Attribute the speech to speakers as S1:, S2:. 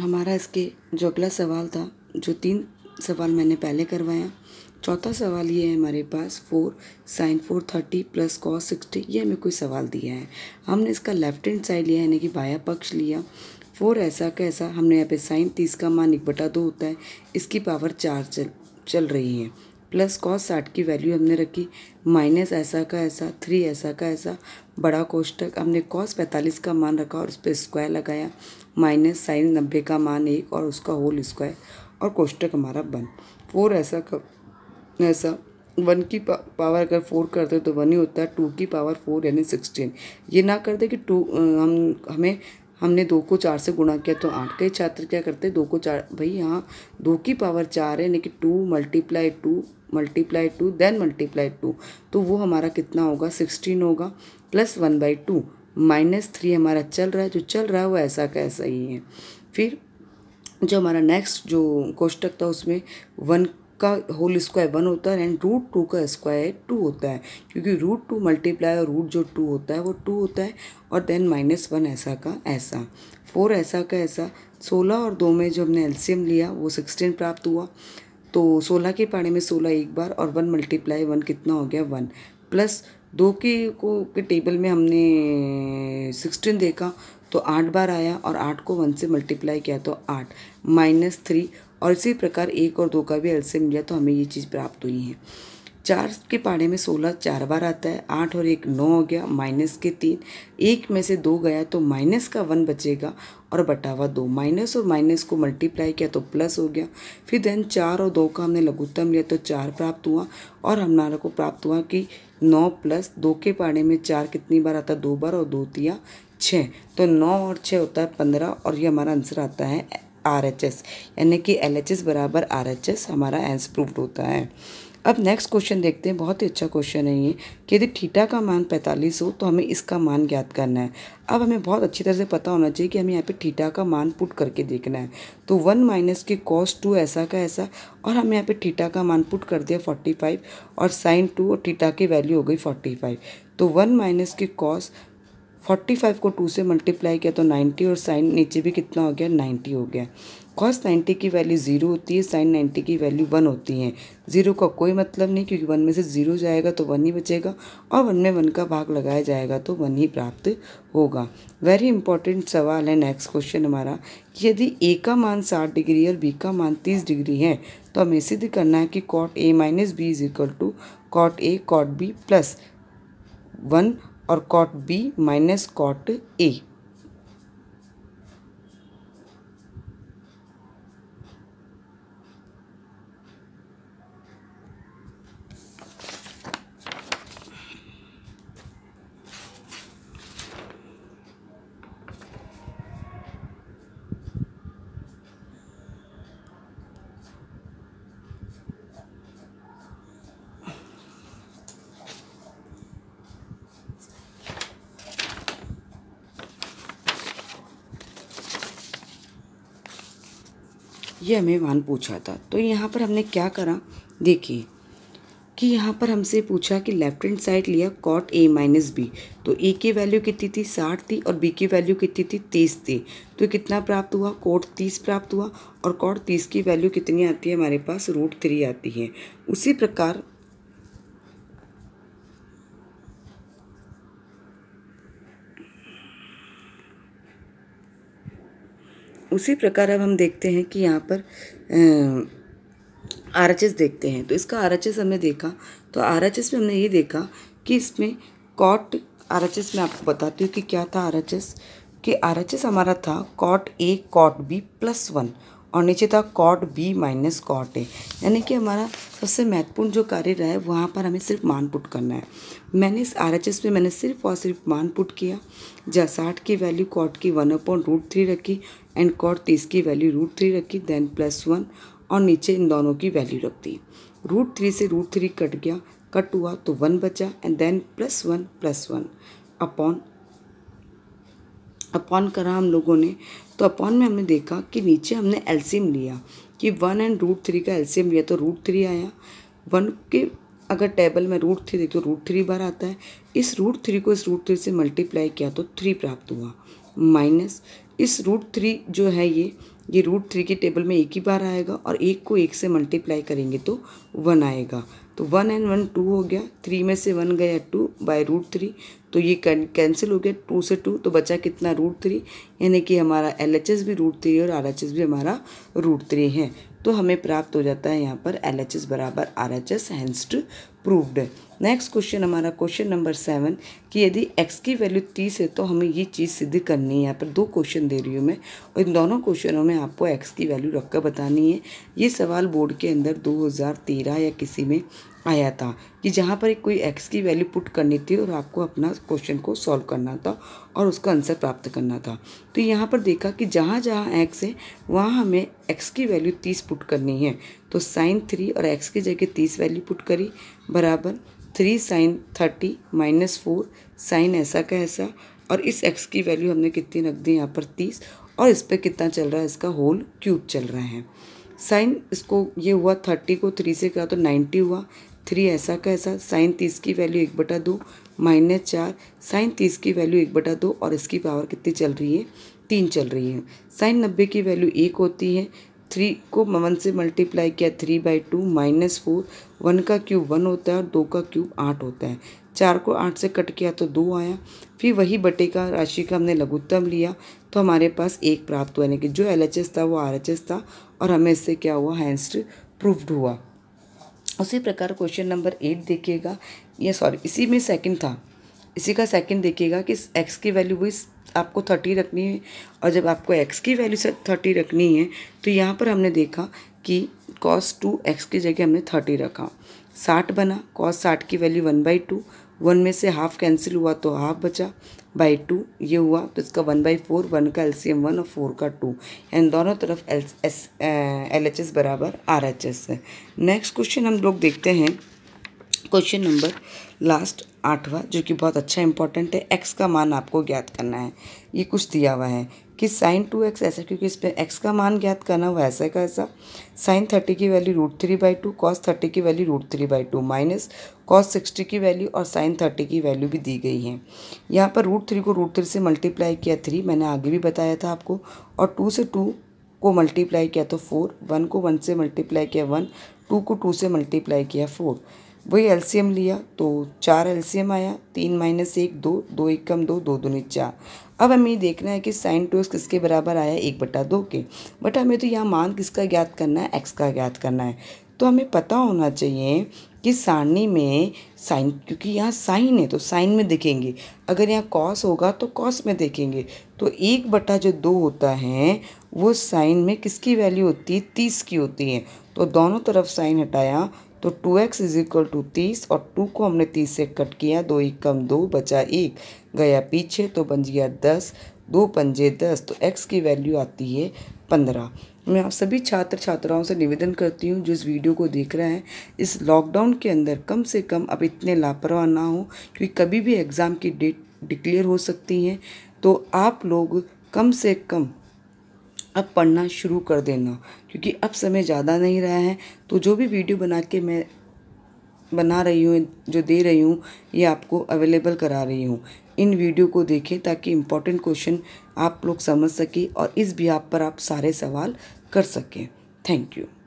S1: हमारा इसके जो अगला सवाल था जो तीन सवाल मैंने पहले करवाया चौथा सवाल ये है हमारे पास four sine four thirty plus cos sixty ये हमें कोई सवाल दिया है हमने इसका लेफ्ट हैंड साइड लिया यानी कि बाया पक्ष लिया फोर ऐसा का ऐसा हमने यहाँ पे साइन तीस का मान एक बटा दो होता है इसकी पावर चार चल चल रही है प्लस कॉस साठ की वैल्यू हमने रखी माइनस ऐसा का ऐसा थ्री ऐसा का ऐसा बड़ा कोष्टक हमने कॉस पैंतालीस का मान रखा और उस पर स्क्वायर लगाया माइनस साइन नब्बे का मान एक और उसका होल स्क्वायर और कोष्टक हमारा बन फोर ऐसा कर ऐसा वन की पावर अगर फोर करते तो वन ही होता है टू की पावर फोर यानी सिक्सटीन ये ना कर दे कि टू हम हमें हमने दो को चार से गुणा किया तो आठ कई छात्र क्या करते हैं दो को चार भाई यहाँ दो की पावर चार है यानी कि two multiply two multiply two then multiply two तो वो हमारा कितना होगा सिक्सटीन होगा plus one by two minus three हमारा चल रहा है जो चल रहा है वो ऐसा का ऐसा ही है फिर जो हमारा नेक्स्ट जो कोष्टक था उसमें वन का होल स्क्वायर वन होता है एंड रूट टू का स्क्वायर टू होता है क्योंकि रूट टू मल्टीप्लाई और रूट जो टू होता है वो टू होता है और देन माइनस वन ऐसा का ऐसा फोर ऐसा का ऐसा सोलह और दो में जो हमने एल्सियम लिया वो सिक्सटीन प्राप्त हुआ तो सोलह के पाड़े में सोलह एक बार और वन मल्टीप्लाई वन कितना हो गया वन प्लस दो के को के टेबल में हमने सिक्सटीन देखा तो आठ बार आया और आठ को वन से मल्टीप्लाई किया तो आठ माइनस थ्री और इसी प्रकार एक और दो का भी एल्सियम लिया तो हमें ये चीज़ प्राप्त हुई है चार के पाड़े में सोलह चार बार आता है आठ और एक नौ हो गया माइनस के तीन एक में से दो गया तो माइनस का वन बचेगा और बटा हुआ दो माइनस और माइनस को मल्टीप्लाई किया तो प्लस हो गया फिर देन चार और दो का हमने लघुत्तम लिया तो चार प्राप्त हुआ और हमारे को प्राप्त हुआ कि नौ प्लस दो के पाड़े में चार कितनी बार आता है दो बार और दो दिया छः तो नौ और छः होता है पंद्रह और ये हमारा आंसर आता है आर एच एस यानी कि एल एच एस बराबर आर एच एस हमारा एंस प्रूव्ड होता है अब नेक्स्ट क्वेश्चन देखते हैं बहुत ही अच्छा क्वेश्चन है ये कि यदि थीटा का मान 45 हो तो हमें इसका मान ज्ञात करना है अब हमें बहुत अच्छी तरह से पता होना चाहिए कि हमें यहाँ पे थीटा का मान पुट करके देखना है तो वन माइनस के कॉस टू ऐसा का ऐसा और हमें यहाँ पे थीटा का मान पुट कर दिया 45 और साइन टू और थीटा की वैल्यू हो गई फोर्टी तो वन माइनस के कॉस फोर्टी फाइव को टू से मल्टीप्लाई किया तो नाइन्टी और साइन नीचे भी कितना हो गया नाइन्टी हो गया कॉस नाइन्टी की वैल्यू ज़ीरो होती है साइन नाइन्टी की वैल्यू वन होती है ज़ीरो का कोई मतलब नहीं क्योंकि वन में से ज़ीरो जाएगा तो वन ही बचेगा और वन में वन का भाग लगाया जाएगा तो वन ही प्राप्त होगा वेरी इंपॉर्टेंट सवाल है नेक्स्ट क्वेश्चन हमारा कि यदि ए का मान साठ डिग्री और बी का मान तीस डिग्री है तो हमें सिद्ध करना है कि cot A minus B is equal to cot A cot B plus one और cot B minus cot A ये हमें वन पूछा था तो यहाँ पर हमने क्या करा देखिए कि यहाँ पर हमसे पूछा कि लेफ्ट हैंड साइड लिया कॉट ए माइनस बी तो ए की वैल्यू कितनी थी साठ थी और बी की वैल्यू कितनी थी तीस थी तो कितना प्राप्त हुआ कॉट तीस प्राप्त हुआ और कॉट तीस की वैल्यू कितनी आती है हमारे पास रूट थ्री आती है उसी प्रकार उसी प्रकार अब हम देखते हैं कि यहाँ पर आर एच एस देखते हैं तो इसका आर एच एस हमने देखा तो आर एच एस में हमने ये देखा कि इसमें कॉट आर एच एस में आपको बताती हूँ कि क्या था आर एच एस कि आर एच एस हमारा था cot A cot B plus one और नीचे था cot B minus cot A यानी कि हमारा सबसे महत्वपूर्ण जो कार्य रहा है वहाँ पर हमें सिर्फ मान पुट करना है मैंने इस आर एच एस में मैंने सिर्फ और सिर्फ मान पुट किया जहाँ साठ की वैल्यू कॉट की वन अपॉइंट रूट थ्री रखी एंड कॉट तीस की वैल्यू रूट थ्री रखी देन प्लस वन और नीचे इन दोनों की वैल्यू रख दी रूट थ्री से रूट थ्री कट गया कट हुआ तो वन बचा and then plus one plus one upon upon करा हम लोगों ने तो अपॉन में हमने देखा कि नीचे हमने एल्सीम लिया कि वन एंड रूट थ्री का एल्सीम लिया तो रूट थ्री आया वन के अगर टेबल में रूट थ्री देखो तो रूट थ्री बार आता है इस रूट थ्री को इस रूट थ्री से मल्टीप्लाई किया तो थ्री प्राप्त हुआ माइनस इस रूट थ्री जो है ये ये रूट थ्री के टेबल में एक ही बार आएगा और एक को एक से मल्टीप्लाई करेंगे तो वन आएगा तो वन एंड वन टू हो गया थ्री में से वन गया टू बाई रूट थ्री तो ये कैंसिल हो गया टू से टू तो बचा कितना रूट थ्री यानी कि हमारा एल एच एस भी रूट थ्री और आर एच एस भी हमारा रूट थ्री है तो हमें प्राप्त हो जाता है यहाँ पर एल एच एस बराबर R H S hence proved next question हमारा क्वेश्चन नंबर सेवन कि यदि एक्स की वैल्यू तीस है तो हमें ये चीज़ सिद्ध करनी है यहाँ पर दो क्वेश्चन दे रही हूँ मैं और इन दोनों क्वेश्चनों में आपको एक्स की वैल्यू रखकर बतानी है ये सवाल बोर्ड के अंदर दो या किसी में आया था कि जहाँ पर एक कोई एक्स की वैल्यू पुट करनी थी और आपको अपना क्वेश्चन को सॉल्व करना था और उसका आंसर प्राप्त करना था तो यहाँ पर देखा कि जहाँ जहाँ एक्स है वहाँ हमें एक्स की वैल्यू तीस पुट करनी है तो साइन थ्री और एक्स की जगह तीस वैल्यू पुट करी बराबर three sine thirty minus four sine ऐसा का ऐसा और इस एक्स की वैल्यू हमने कितनी रख दी यहाँ पर तीस और इस पर कितना चल रहा है इसका होल क्यूब चल रहा है साइन इसको ये हुआ थर्टी को थ्री से करा तो नाइन्टी हुआ थ्री ऐसा का ऐसा साइन तीस की वैल्यू एक बटा दो माइनस चार साइन तीस की वैल्यू एक बटा दो और इसकी पावर कितनी चल रही है तीन चल रही है साइन नब्बे की वैल्यू एक होती है थ्री को वन से मल्टीप्लाई किया three by two minus four one का क्यूब वन होता है और दो का क्यूब आठ होता है चार को आठ से कट किया तो दो आया फिर वही बटे का राशि का हमने लघुत्तम लिया तो हमारे पास एक प्राप्त हुआ यानी कि जो एल था वो आर था और हमें इससे क्या हुआ हैंस्ट प्रूफ्ड हुआ उसी प्रकार क्वेश्चन नंबर एट देखिएगा ये सॉरी इसी में सेकंड था इसी का सेकंड देखिएगा कि एक्स की वैल्यू भी आपको थर्टी रखनी है और जब आपको एक्स की वैल्यू से थर्टी रखनी है तो यहाँ पर हमने देखा कि कॉस टू एक्स की जगह हमने थर्टी रखा साठ बना कॉस साठ की value one by two one में से हाफ कैंसिल हुआ तो हाफ बचा बाई टू ये हुआ तो इसका वन बाई फोर वन का एलसीएम वन और फोर का टू यानी दोनों तरफ L S L H S बराबर आर एच एस है नेक्स्ट क्वेश्चन हम लोग देखते हैं क्वेश्चन नंबर लास्ट आठवां जो कि बहुत अच्छा इंपॉर्टेंट है एक्स का मान आपको ज्ञात करना है ये कुछ दिया हुआ है कि साइन टू एक्स ऐसा क्योंकि इस पर एक्स का मान ज्ञात करना हुआ ऐसा का ऐसा साइन थर्टी की value root three by two cos thirty की value root three by two minus cos sixty की वैल्यू और साइन थर्टी की वैल्यू भी दी गई है यहाँ पर रूट थ्री को रूट थ्री से मल्टीप्लाई किया थ्री मैंने आगे भी बताया था आपको और टू से टू को मल्टीप्लाई किया तो फोर वन को वन से मल्टीप्लाई किया वन टू को टू से मल्टीप्लाई किया फोर वही एलसीएम लिया तो चार एलसीएम आया तीन माइनस एक दो दो एक कम दो दो दूनी चार अब हमें ये देखना है कि साइन टू एक्स किसके बराबर आया एक बटा दो के बट हमें तो यहाँ मान किसका ज्ञात करना है एक्स का ज्ञात करना है तो हमें पता होना चाहिए कि सारणी में साइन क्योंकि यहाँ साइन है तो साइन में देखेंगे अगर यहाँ कॉस होगा तो कॉस में देखेंगे तो एक बटा जो दो होता है वो साइन में किसकी वैल्यू होती है तीस की होती है तो दोनों तरफ साइन हटाया तो 2x x is equal to तीस और टू को हमने तीस से कट किया दो एक कम दो बचा एक गया पीछे तो बन गया दस दो पंजे दस तो x की वैल्यू आती है पंद्रह मैं आप सभी छात्र छात्राओं से निवेदन करती हूँ जो इस वीडियो को देख रहे हैं इस लॉकडाउन के अंदर कम से कम अब इतने लापरवाह ना हो क्योंकि कभी भी एग्ज़ाम की डेट डिक्लेयर हो सकती हैं तो आप लोग कम से कम अब पढ़ना शुरू कर देना क्योंकि अब समय ज़्यादा नहीं रहा है तो जो भी वीडियो बना के मैं बना रही हूँ जो दे रही हूँ ये आपको अवेलेबल करा रही हूँ इन वीडियो को देखें ताकि इम्पॉर्टेंट क्वेश्चन आप लोग समझ सकें और इस भी आप पर आप सारे सवाल कर सकें थैंक यू